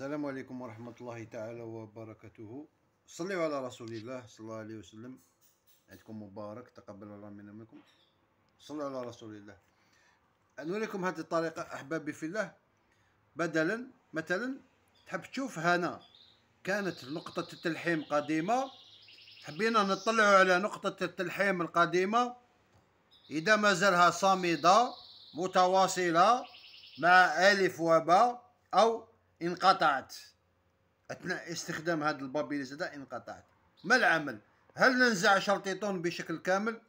السلام عليكم ورحمة الله تعالى وبركاته صلوا على رسول الله صلى الله عليه وسلم عيدكم مبارك تقبل الله منا منكم صلوا على رسول الله نوريكم هذه الطريقة أحبابي في الله بدلا مثلا تحب تشوف هنا كانت نقطة التلحيم قديمة حبينا نطلع على نقطة التلحيم القديمة إذا مازالها صامدة متواصلة مع ألف وباء أو انقطعت اثناء استخدام هذا البابيليز هذا انقطعت ما العمل هل ننزع شرطيطون بشكل كامل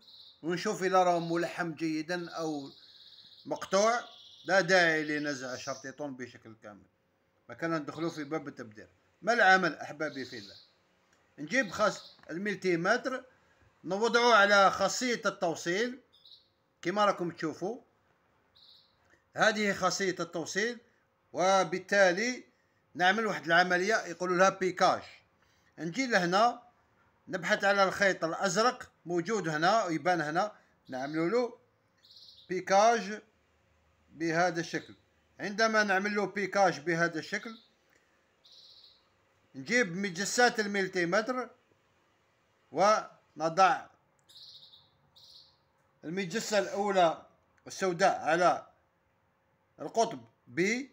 ونشوف الى راه ملحم جيدا او مقطوع لا داعي لنزع شرطيطون بشكل كامل ما كان ندخلو في باب التبديل ما العمل احبابي في الله نجيب خاص الملتيمتر نوضعو على خاصية التوصيل كما راكم تشوفوا هذه خاصية التوصيل وبالتالي نعمل واحد العمليه يقولوا لها بيكاج نجي لهنا نبحث على الخيط الازرق موجود هنا ويبان هنا نعمل له بيكاج بهذا الشكل عندما نعمل له بيكاج بهذا الشكل نجيب مجسات الملتيمتر ونضع المجسة الأولى السوداء على القطب بي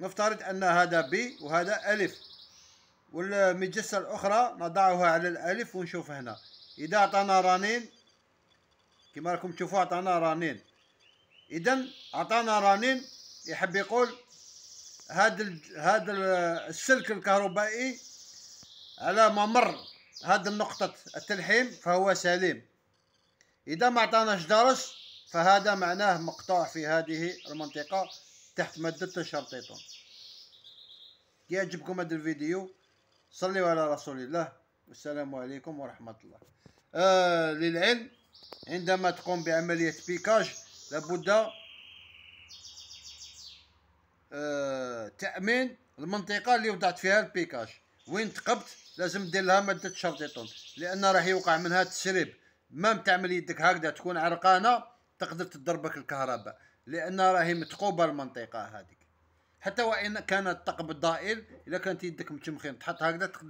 نفترض أن هذا ب وهذا ألف والمجسة الأخرى نضعها على الألف ونشوف هنا إذا أعطانا رنين كما راكم تشوفوا أعطانا رنين إذا أعطانا رنين يحب يقول هذا هذا السلك الكهربائي على ممر هذه النقطة التلحيم فهو سليم إذا ما عطاناش درس فهذا معناه مقطوع في هذه المنطقة تحت مادة كي يعجبكم هذا الفيديو صلوا على رسول الله والسلام عليكم ورحمة الله آه للعلم عندما تقوم بعملية بيكاج لابد آه تأمين المنطقة اللي وضعت فيها البيكاج وين تقبت لازم دير لها مادة الشرطيطون لأن راح يوقع منها تسريب مام تعمل يدك هكذا تكون عرقانة تقدر تضربك الكهرباء لان راهي متقوبه المنطقه هذيك حتى وان كانت الثقب الضائل اذا كانت يدك متشمخين تحط هكذا تقدر